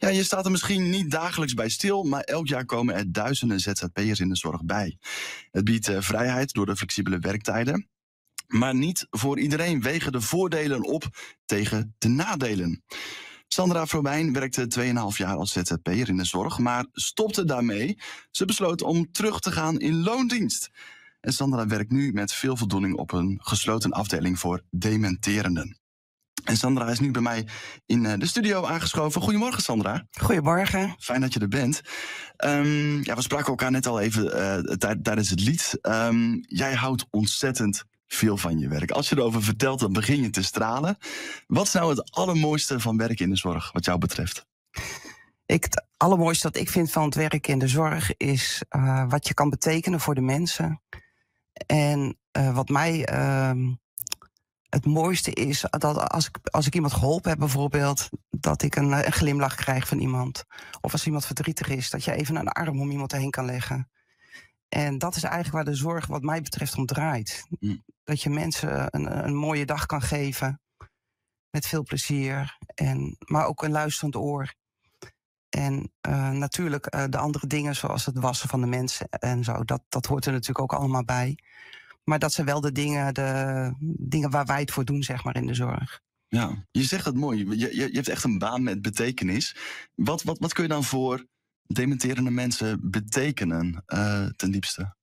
Ja, je staat er misschien niet dagelijks bij stil, maar elk jaar komen er duizenden ZZP'ers in de zorg bij. Het biedt eh, vrijheid door de flexibele werktijden. Maar niet voor iedereen wegen de voordelen op tegen de nadelen. Sandra Fromijn werkte 2,5 jaar als ZZP'er in de zorg, maar stopte daarmee. Ze besloot om terug te gaan in loondienst. En Sandra werkt nu met veel voldoening op een gesloten afdeling voor dementerenden. En Sandra is nu bij mij in eh, de studio aangeschoven. Goedemorgen, Sandra. Goedemorgen. Fijn dat je er bent. Ehm, ja, we spraken elkaar net al even Daar eh, tijdens het lied. Ehm, jij houdt ontzettend veel van je werk. Als je erover vertelt, dan begin je te stralen. Wat is nou het allermooiste van werk in de zorg, wat jou betreft? Ik, het allermooiste dat ik vind van het werk in de zorg is eh, wat je kan betekenen voor de mensen. En wat mij ehm, het mooiste is dat als ik, als ik iemand geholpen heb, bijvoorbeeld, dat ik eh, een, glimlach krijg van iemand. Of als iemand verdrietig is, dat je even een arm om iemand heen kan leggen. En dat is eigenlijk waar de zorg, wat mij betreft, om draait. Mm. Dat je mensen een, een mooie dag kan geven. Met veel plezier. En, maar ook een luisterend oor. En eh, natuurlijk eh, de andere dingen, zoals het wassen van de mensen en zo. Dat, dat hoort er natuurlijk ook allemaal bij. Maar dat zijn wel de dingen, de dingen waar wij het voor doen, zeg maar, in de zorg. Ja, je zegt het mooi. Je, je, hebt echt een baan met betekenis. Wat, wat, wat kun je dan voor dementerende mensen betekenen eh, ten diepste?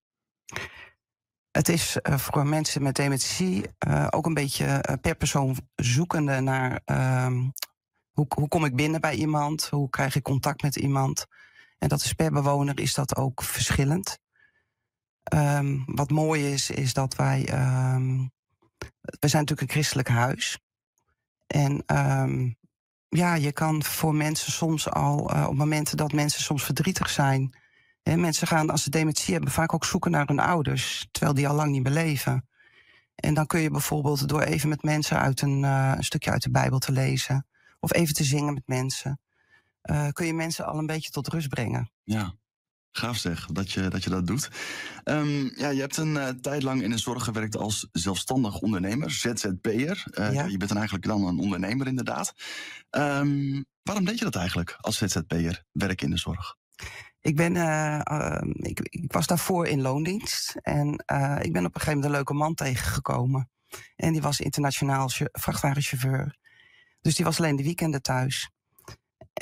Het is eh, voor mensen met dementie eh, ook een beetje per persoon zoekende naar ehm, hoe, hoe kom ik binnen bij iemand, hoe krijg ik contact met iemand. En dat is per bewoner is dat ook verschillend. Ehm, wat mooi is, is dat wij. Um, we zijn natuurlijk een christelijk huis. En ehm, ja, je kan voor mensen soms al. Eh, op momenten dat mensen soms verdrietig zijn. Hè, mensen gaan, als ze dementie hebben, vaak ook zoeken naar hun ouders. Terwijl die al lang niet beleven. En dan kun je bijvoorbeeld door even met mensen uit een, eh, een stukje uit de Bijbel te lezen. Of even te zingen met mensen. Eh, kun je mensen al een beetje tot rust brengen. Ja. Graaf zeg, dat je dat, je dat doet. Ehm, ja, je hebt een eh, tijd lang in de zorg gewerkt als zelfstandig ondernemer, ZZP'er. Uh, eh, Je bent dan eigenlijk dan een ondernemer inderdaad. Ehm, waarom deed je dat eigenlijk als ZZP'er, werken in de zorg? Ik, ben, eh, ehm, ik, ik, was daarvoor in loondienst. En ik ben op een gegeven moment een leuke man tegengekomen. En die was internationaal vrachtwagenchauffeur. Dus die was alleen de weekenden thuis.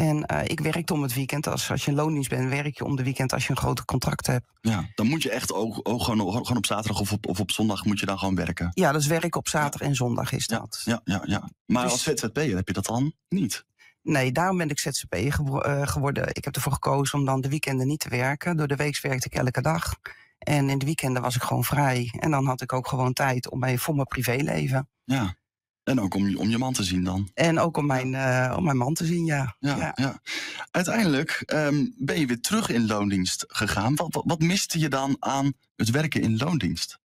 En eh, ik werkte om het weekend. Als, als je een loondienst bent, werk je om de weekend als je een grote contract hebt. Ja, dan moet je echt ook, gewoon, gewoon op zaterdag of op, of op zondag moet je dan gewoon werken. Ja, dus werk op zaterdag en zondag is dat. Ja, ja, ja. Maar dus als ZZP'er heb je dat dan niet? Nee, daarom ben ik ZZP'er eh, geworden. Ik heb ervoor gekozen om dan de weekenden niet te werken. Door de week werkte ik elke dag. En in de weekenden was ik gewoon vrij. En dan had ik ook gewoon tijd om mij voor mijn privéleven. Ja. En ook om, je man te zien dan. En ook om mijn, eh, om mijn man te zien, ja. ja, ja. Uiteindelijk ehm, ben je weer terug in loondienst gegaan. Wat, wat, miste je dan aan het werken in loondienst?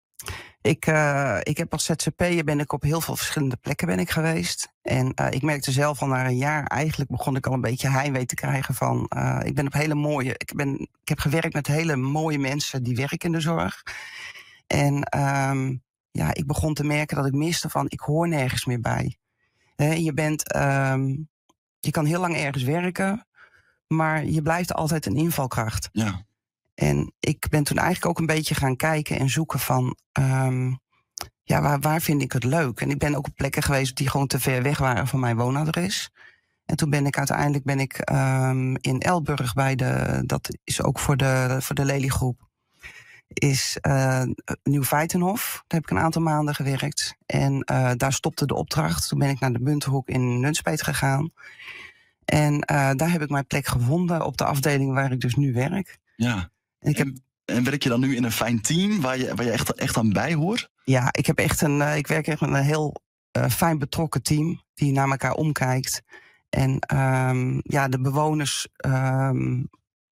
Ik, uh, ik heb als ZZP'er ben ik op heel veel verschillende plekken ben ik geweest. En eh, ik merkte zelf al na een jaar, eigenlijk begon ik al een beetje heimwee te krijgen van... ik ben op hele mooie... Ik, ben, ik heb gewerkt met hele mooie mensen die werken in de zorg. En... Ehm, ja, ik begon te merken dat ik miste van, ik hoor nergens meer bij. je, bent, ehm, je kan heel lang ergens werken, maar je blijft altijd een invalkracht. Ja. En ik ben toen eigenlijk ook een beetje gaan kijken en zoeken van, ehm, ja, waar, waar vind ik het leuk? En ik ben ook op plekken geweest die gewoon te ver weg waren van mijn woonadres. En toen ben ik uiteindelijk ben ik, ehm, in Elburg bij de, dat is ook voor de, voor de Lelygroep, is uh, eh, Nieuw-Feitenhof. Daar heb ik een aantal maanden gewerkt. En eh, daar stopte de opdracht. Toen ben ik naar de Muntenhoek in Nunspeet gegaan. En eh, daar heb ik mijn plek gevonden op de afdeling waar ik dus nu werk. Ja. En, ik heb... werk je dan nu in een fijn team waar je, waar je echt, echt aan bij hoort? Ja, ik, heb echt een, ik werk echt met een heel fijn betrokken team die naar elkaar omkijkt. En ehm, ja, de bewoners ehm,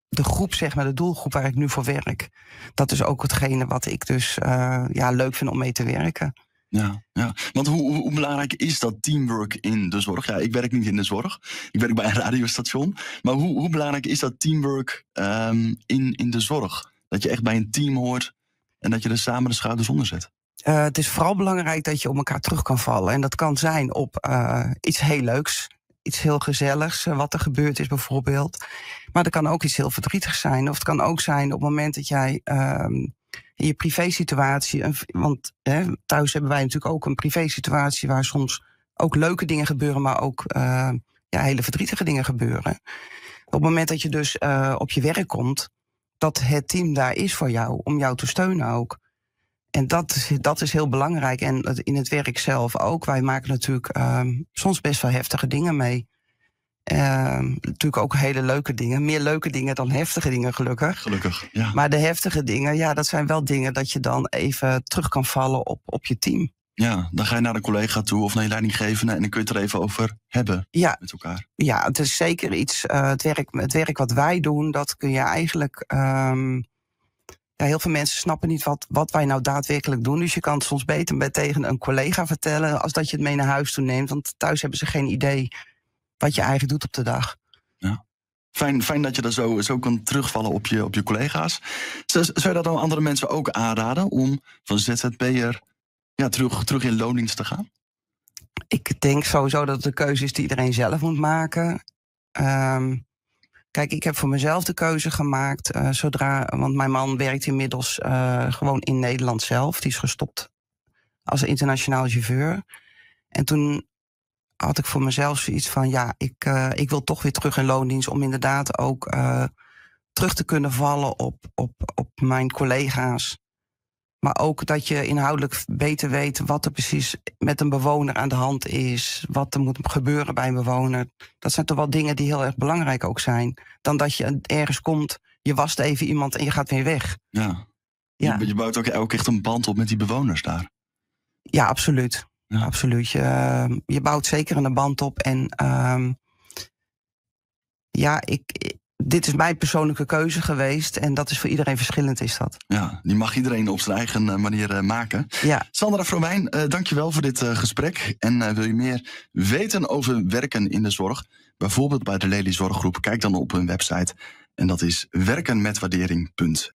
de groep, zeg maar, de doelgroep waar ik nu voor werk. Dat is ook hetgene wat ik dus eh, ja, leuk vind om mee te werken. Ja, ja. want hoe, hoe, belangrijk is dat teamwork in de zorg? Ja, ik werk niet in de zorg. Ik werk bij een radiostation. Maar hoe, hoe belangrijk is dat teamwork ehm, in, in de zorg? Dat je echt bij een team hoort en dat je er samen de schouders onder zet. Eh, het is vooral belangrijk dat je op elkaar terug kan vallen. En dat kan zijn op eh, iets heel leuks iets heel gezelligs, eh, wat er gebeurd is bijvoorbeeld. Maar er kan ook iets heel verdrietigs zijn. Of het kan ook zijn op het moment dat jij um, in je privésituatie. Want hè, thuis hebben wij natuurlijk ook een privésituatie waar soms ook leuke dingen gebeuren, maar ook eh, ja, hele verdrietige dingen gebeuren. Op het moment dat je dus eh, op je werk komt, dat het team daar is voor jou, om jou te steunen ook en dat is, dat is heel belangrijk. En in het werk zelf ook. Wij maken natuurlijk ehm, soms best wel heftige dingen mee. Ehm, natuurlijk ook hele leuke dingen. Meer leuke dingen dan heftige dingen, gelukkig. Gelukkig, ja. Maar de heftige dingen, ja, dat zijn wel dingen dat je dan even terug kan vallen op, op je team. Ja, dan ga je naar een collega toe of naar je leidinggevende en dan kun je het er even over hebben ja, met elkaar. Ja, het is zeker iets. Eh, het, werk, het werk wat wij doen, dat kun je eigenlijk ehm, heel veel mensen snappen niet wat, wat wij nou daadwerkelijk doen. Dus je kan het soms beter bij, tegen een collega vertellen als dat je het mee naar huis toe neemt. Want thuis hebben ze geen idee wat je eigenlijk doet op de dag. Ja. Fijn, fijn dat je daar zo, zo kan terugvallen op je, op je collega's. Zou, je dat dan andere mensen ook aanraden om van ZZP'er ja, terug, terug in loondienst te gaan? Ik denk sowieso dat het een keuze is die iedereen zelf moet maken. Um, Kijk, ik heb voor mezelf de keuze gemaakt. Eh, zodra, want mijn man werkt inmiddels eh, gewoon in Nederland zelf. Die is gestopt als internationaal chauffeur. En toen had ik voor mezelf zoiets van: ja, ik, eh, ik wil toch weer terug in loondienst. Om inderdaad ook terug te kunnen vallen op, op, op mijn collega's. Maar ook dat je inhoudelijk beter weet wat er precies met een bewoner aan de hand is. Wat er moet gebeuren bij een bewoner. Dat zijn toch wel dingen die heel erg belangrijk ook zijn. Dan dat je ergens komt, je wast even iemand en je gaat weer weg. Ja. ja. Je, je bouwt ook, echt een band op met die bewoners daar. Ja, absoluut. Ja. Absoluut. Je, je bouwt zeker een band op. En ehm, ja, ik, dit is mijn persoonlijke keuze geweest. En dat is voor iedereen verschillend, is dat. Ja, die mag iedereen op zijn eigen eh, manier eh, maken. Ja. Sandra Fromijn, uh, eh, dankjewel voor dit gesprek. En wil je meer weten over werken in de zorg? Bijvoorbeeld bij de Lely Zorggroep. Kijk dan op hun website. En dat is werkenmetwaardering.nl